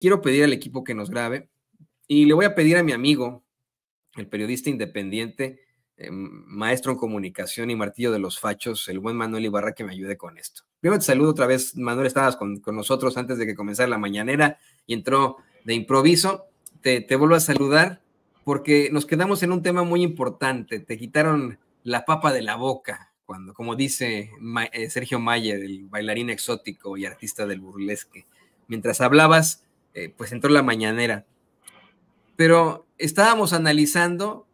quiero pedir al equipo que nos grabe y le voy a pedir a mi amigo, el periodista independiente, eh, maestro en comunicación y martillo de los fachos, el buen Manuel Ibarra, que me ayude con esto. Primero te saludo otra vez, Manuel, estabas con, con nosotros antes de que comenzara la mañanera y entró de improviso. Te, te vuelvo a saludar porque nos quedamos en un tema muy importante. Te quitaron la papa de la boca, cuando, como dice eh, Sergio Mayer, el bailarín exótico y artista del burlesque. Mientras hablabas, eh, pues entró la mañanera. Pero estábamos analizando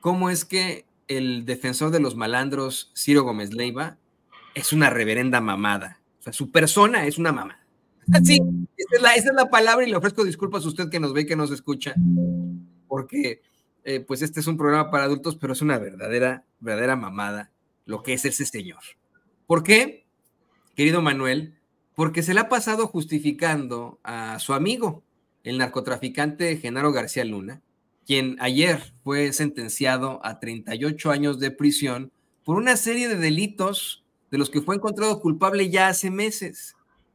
cómo es que el defensor de los malandros, Ciro Gómez Leiva, es una reverenda mamada. O sea, su persona es una mamada. Mm. Sí, esa es la, palabra y le ofrezco disculpas a usted que nos ve y que nos escucha, porque eh, pues este es un programa para adultos, pero es una verdadera, verdadera mamada lo que es ese señor. ¿Por qué, querido Manuel? porque se le ha pasado justificando a su amigo, el narcotraficante Genaro García Luna, quien ayer fue sentenciado a 38 años de prisión por una serie de delitos de los que fue encontrado culpable ya hace meses.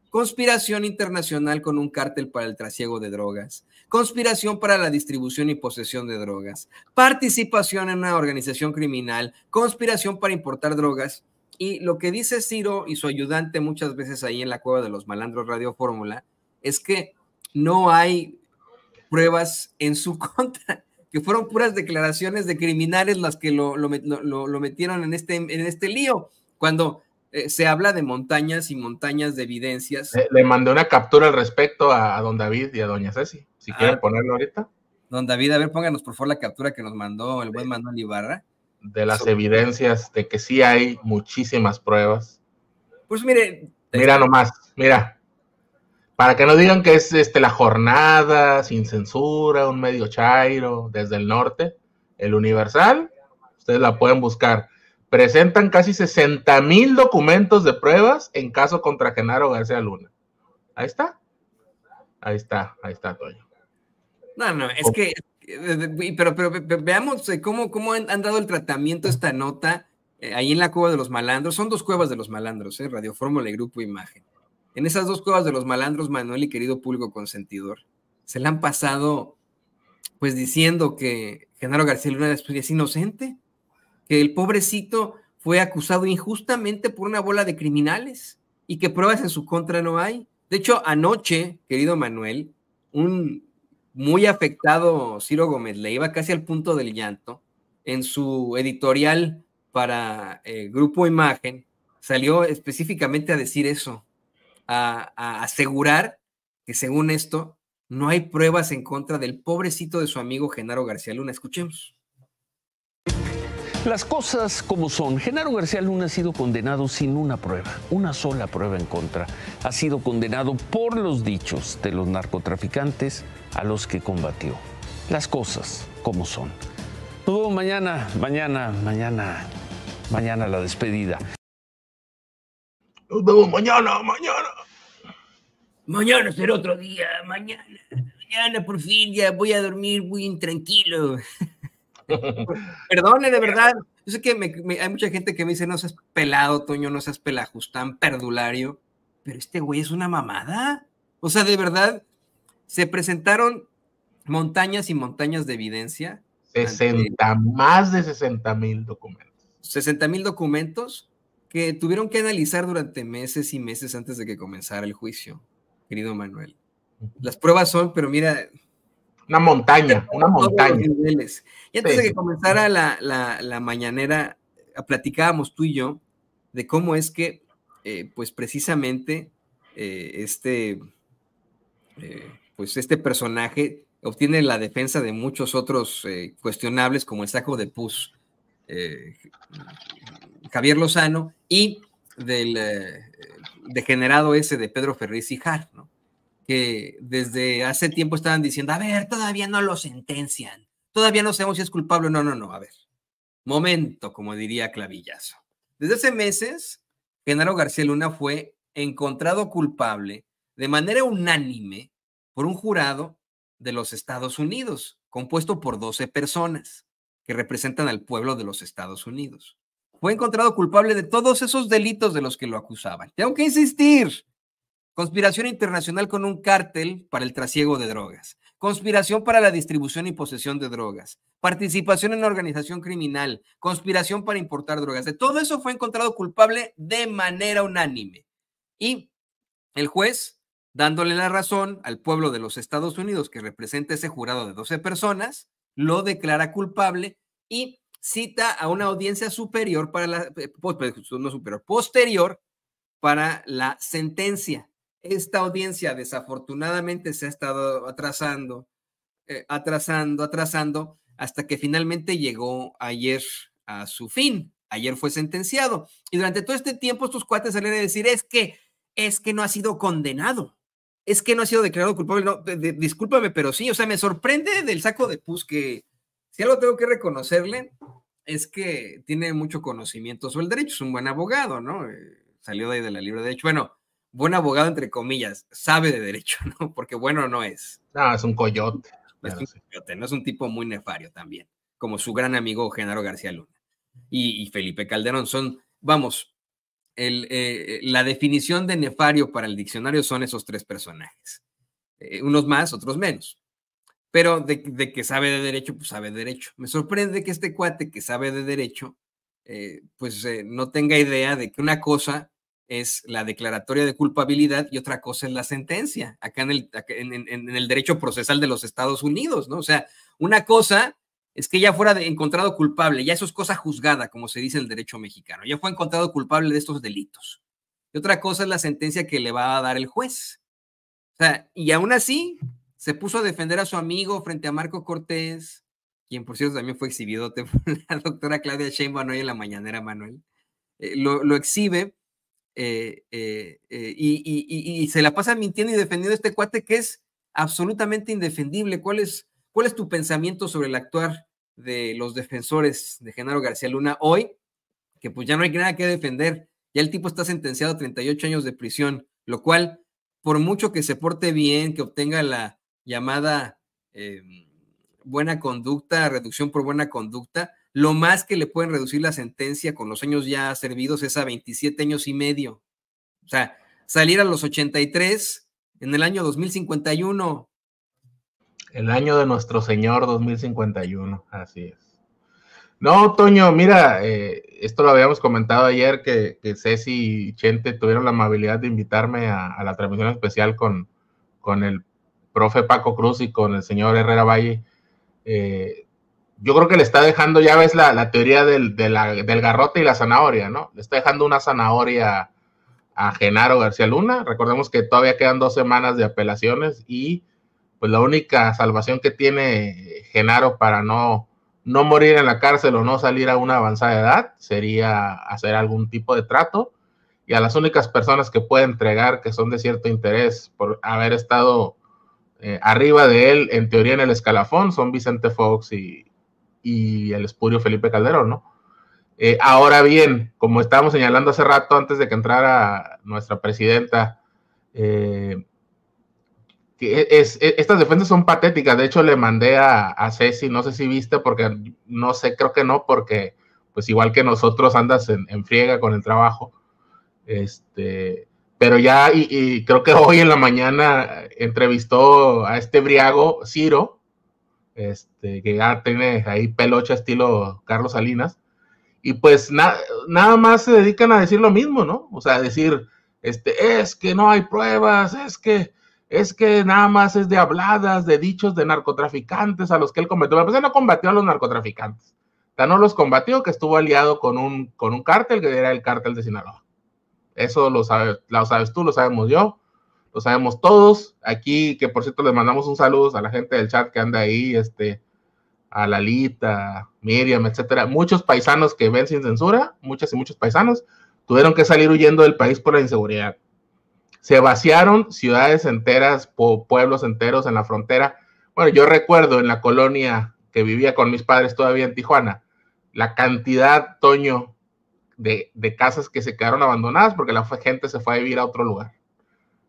Conspiración internacional con un cártel para el trasiego de drogas, conspiración para la distribución y posesión de drogas, participación en una organización criminal, conspiración para importar drogas y lo que dice Ciro y su ayudante muchas veces ahí en la cueva de los malandros Radio Fórmula es que no hay pruebas en su contra, que fueron puras declaraciones de criminales las que lo, lo, metieron en este, en este lío, cuando eh, se habla de montañas y montañas de evidencias. Le, mandé una captura al respecto a, don David y a doña Ceci, si ah. quieren ponerlo ahorita. Don David, a ver, pónganos por favor la captura que nos mandó el buen Manuel Ibarra de las evidencias de que sí hay muchísimas pruebas. Pues mire. Mira nomás, mira. Para que no digan que es este, la jornada sin censura, un medio chairo desde el norte, el Universal, ustedes la pueden buscar. Presentan casi 60 mil documentos de pruebas en caso contra Genaro García Luna. Ahí está. Ahí está, ahí está, Toño. No, no, es que pero, pero, veamos eh, cómo, cómo han, dado el tratamiento a esta nota eh, ahí en la cueva de los malandros. Son dos cuevas de los malandros, eh, Radio Fórmula y Grupo Imagen. En esas dos cuevas de los malandros, Manuel y querido público consentidor, se le han pasado pues diciendo que Genaro García Luna pues, es inocente, que el pobrecito fue acusado injustamente por una bola de criminales y que pruebas en su contra no hay. De hecho, anoche, querido Manuel, un muy afectado Ciro Gómez le iba casi al punto del llanto, en su editorial para eh, Grupo Imagen salió específicamente a decir eso, a, a asegurar que según esto no hay pruebas en contra del pobrecito de su amigo Genaro García Luna. Escuchemos. Las cosas como son. Genaro García Luna ha sido condenado sin una prueba, una sola prueba en contra. Ha sido condenado por los dichos de los narcotraficantes a los que combatió. Las cosas como son. Nos vemos mañana, mañana, mañana, mañana la despedida. Nos vemos mañana, mañana. Mañana será otro día, mañana. Mañana por fin ya voy a dormir muy intranquilo. Perdone, de verdad. Yo sé que hay mucha gente que me dice, no seas pelado, Toño, no seas pelajustán, perdulario. Pero este güey es una mamada. O sea, de verdad, se presentaron montañas y montañas de evidencia. 60, más de 60 mil documentos. 60 mil documentos que tuvieron que analizar durante meses y meses antes de que comenzara el juicio, querido Manuel. Las pruebas son, pero mira, una montaña, una montaña. Y antes de que comenzara la, mañanera, ah, platicábamos tú y yo de cómo es que, eh, pues precisamente, eh, este, eh, pues este personaje obtiene la defensa de muchos otros cuestionables, como el saco de pus, Javier Lozano, y del degenerado ese de Pedro Ferriz y ¿no? que desde hace tiempo estaban diciendo, a ver, todavía no lo sentencian, todavía no sabemos si es culpable. No, no, no, a ver. Momento, como diría Clavillazo. Desde hace meses, Genaro García Luna fue encontrado culpable de manera unánime por un jurado de los Estados Unidos, compuesto por 12 personas que representan al pueblo de los Estados Unidos. Fue encontrado culpable de todos esos delitos de los que lo acusaban. Tengo que insistir, Conspiración internacional con un cártel para el trasiego de drogas. Conspiración para la distribución y posesión de drogas. Participación en la organización criminal. Conspiración para importar drogas. De todo eso fue encontrado culpable de manera unánime. Y el juez, dándole la razón al pueblo de los Estados Unidos que representa ese jurado de 12 personas, lo declara culpable y cita a una audiencia superior para la, eh, pues, pues, posterior para la sentencia esta audiencia desafortunadamente se ha estado atrasando, eh, atrasando, atrasando, hasta que finalmente llegó ayer a su fin. Ayer fue sentenciado. Y durante todo este tiempo estos cuates salen a decir, es que, es que no ha sido condenado, es que no ha sido declarado culpable. No, discúlpame, pero sí, o sea, me sorprende del saco de pus que, si algo tengo que reconocerle, es que tiene mucho conocimiento sobre el derecho, es un buen abogado, ¿no? Eh, salió de ahí de la libre de derecho. Bueno, buen abogado, entre comillas, sabe de derecho, ¿no? Porque bueno no es. Ah, es un coyote. Es un coyote, no es un tipo muy nefario también, como su gran amigo Genaro García Luna y, Felipe Calderón. Son, vamos, eh, la definición de nefario para el diccionario son esos tres personajes. Eh, unos más, otros menos. Pero de, que sabe de derecho, pues sabe de derecho. Me sorprende que este cuate que sabe de derecho, eh, pues no tenga idea de que una cosa es la declaratoria de culpabilidad y otra cosa es la sentencia, acá en el, en, el derecho procesal de los Estados Unidos, ¿no? O sea, una cosa es que ya fuera encontrado culpable, ya eso es cosa juzgada, como se dice en el derecho mexicano, ya fue encontrado culpable de estos delitos. Y otra cosa es la sentencia que le va a dar el juez. O sea, y aún así se puso a defender a su amigo frente a Marco Cortés, quien por cierto también fue exhibido la doctora Claudia Sheinbaum hoy en la mañanera, Manuel. Eh, lo exhibe eh, eh, eh, y, se la pasa mintiendo y defendiendo a este cuate que es absolutamente indefendible. ¿Cuál es, cuál es tu pensamiento sobre el actuar de los defensores de Genaro García Luna hoy? Que pues ya no hay nada que defender. Ya el tipo está sentenciado a 38 años de prisión, lo cual, por mucho que se porte bien, que obtenga la llamada em, buena conducta, reducción por buena conducta, lo más que le pueden reducir la sentencia con los años ya servidos es a 27 años y medio. O sea, salir a los 83 en el año 2051. El año de nuestro Señor 2051, así es. No, Toño, mira, eh, esto lo habíamos comentado ayer que, que, Ceci y Chente tuvieron la amabilidad de invitarme a, la transmisión especial con, con el profe Paco Cruz y con el señor Herrera Valle. Eh, yo creo que le está dejando, ya ves la, la teoría del, garrote y la zanahoria, ¿no? Le está dejando una zanahoria a Genaro García Luna. Recordemos que todavía quedan dos semanas de apelaciones y pues la única salvación que tiene Genaro para no, no morir en la cárcel o no salir a una avanzada edad sería hacer algún tipo de trato. Y a las únicas personas que puede entregar que son de cierto interés por haber estado eh, arriba de él, en teoría en el escalafón, son Vicente Fox y, y el espurio Felipe Calderón, ¿no? Eh, ahora bien, como estábamos señalando hace rato antes de que entrara nuestra presidenta, eh, e, estas defensas son patéticas. De hecho, le mandé a, Ceci, no sé si viste, porque no sé, creo que no, porque pues igual que nosotros andas en, friega con el trabajo. Este, pero ya, y, creo que hoy en la mañana entrevistó a este briago, Ciro, este, que ya tiene ahí pelocha estilo Carlos Salinas, y pues nada más se dedican a decir lo mismo, ¿no? O sea, decir, este, es que no hay pruebas, es que, es que nada más es de habladas, de dichos de narcotraficantes a los que él combatió. Pues él no combatió a los narcotraficantes, ya no los combatió que estuvo aliado con un, con un cártel que era el cártel de Sinaloa. Eso lo, sabes, lo sabes tú, lo sabemos yo lo sabemos todos. Aquí, que por cierto, les mandamos un saludo a la gente del chat que anda ahí, este, a Lalita, Miriam, etcétera. Muchos paisanos que ven sin censura, muchas y muchos paisanos, tuvieron que salir huyendo del país por la inseguridad. Se vaciaron ciudades enteras, pueblos enteros en la frontera. Bueno, yo recuerdo en la colonia que vivía con mis padres todavía en Tijuana, la cantidad, Toño, de casas que se quedaron abandonadas porque la gente se fue a vivir a otro lugar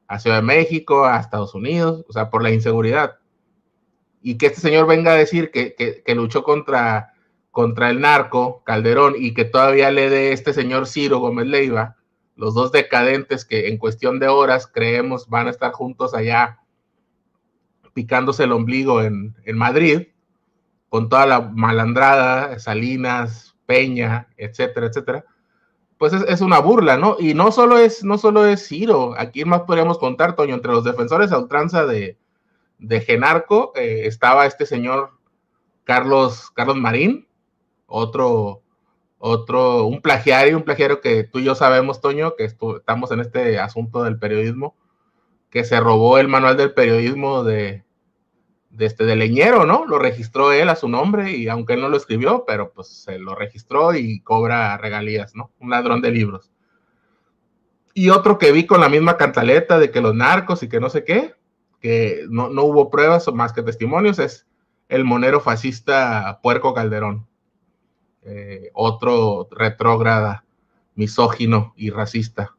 a Ciudad de México, a Estados Unidos, o sea, por la inseguridad. Y que este señor venga a decir que, luchó contra, contra el narco Calderón y que todavía le dé este señor Ciro Gómez Leiva, los dos decadentes que en cuestión de horas creemos van a estar juntos allá picándose el ombligo en, en Madrid, con toda la malandrada, Salinas, Peña, etcétera, etcétera pues es, una burla, ¿no? Y no solo es, no solo es Ciro, aquí más podríamos contar, Toño, entre los defensores a ultranza de, Genarco eh, estaba este señor Carlos, Carlos Marín, otro, otro, un plagiario, un plagiario que tú y yo sabemos, Toño, que estamos en este asunto del periodismo, que se robó el manual del periodismo de, de, este, de leñero, ¿no? Lo registró él a su nombre y aunque él no lo escribió, pero pues se lo registró y cobra regalías, ¿no? Un ladrón de libros. Y otro que vi con la misma cantaleta de que los narcos y que no sé qué, que no, hubo pruebas o más que testimonios, es el monero fascista Puerco Calderón. Eh, otro retrógrada, misógino y racista.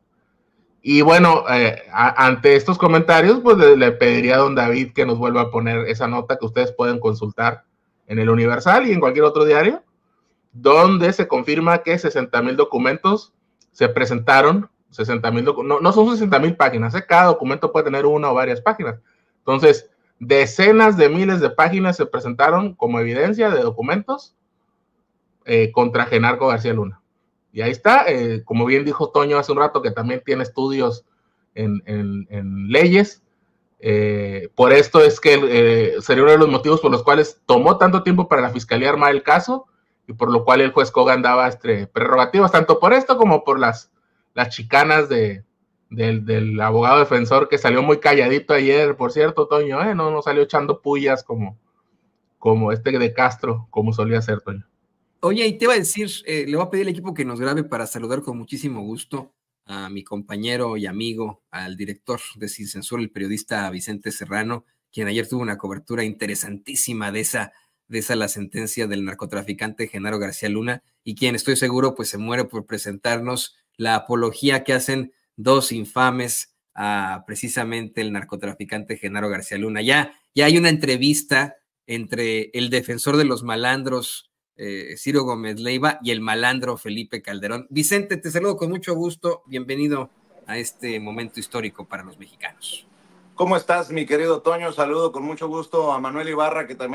Y bueno, eh, ante estos comentarios, pues le, pediría a don David que nos vuelva a poner esa nota que ustedes pueden consultar en el Universal y en cualquier otro diario, donde se confirma que 60 mil documentos se presentaron, 60 mil, no, no son 60 mil páginas, ¿eh? cada documento puede tener una o varias páginas. Entonces, decenas de miles de páginas se presentaron como evidencia de documentos eh, contra Genarco García Luna. Y ahí está, eh, como bien dijo Toño hace un rato, que también tiene estudios en, leyes. Eh, por esto es que eh, sería uno de los motivos por los cuales tomó tanto tiempo para la fiscalía armar el caso y por lo cual el juez Kogan daba este, prerrogativas, tanto por esto como por las, las chicanas de, del, abogado defensor que salió muy calladito ayer, por cierto, Toño, no, no salió echando pullas como, como este de Castro, como solía ser Toño. Oye, y te va a decir, eh, le voy a pedir al equipo que nos grabe para saludar con muchísimo gusto a mi compañero y amigo, al director de Sin Censura, el periodista Vicente Serrano, quien ayer tuvo una cobertura interesantísima de esa, de esa la sentencia del narcotraficante Genaro García Luna, y quien estoy seguro pues se muere por presentarnos la apología que hacen dos infames a precisamente el narcotraficante Genaro García Luna. Ya, ya hay una entrevista entre el defensor de los malandros, eh, Ciro Gómez Leiva y el malandro Felipe Calderón. Vicente, te saludo con mucho gusto. Bienvenido a este momento histórico para los mexicanos. ¿Cómo estás, mi querido Toño? Saludo con mucho gusto a Manuel Ibarra, que también...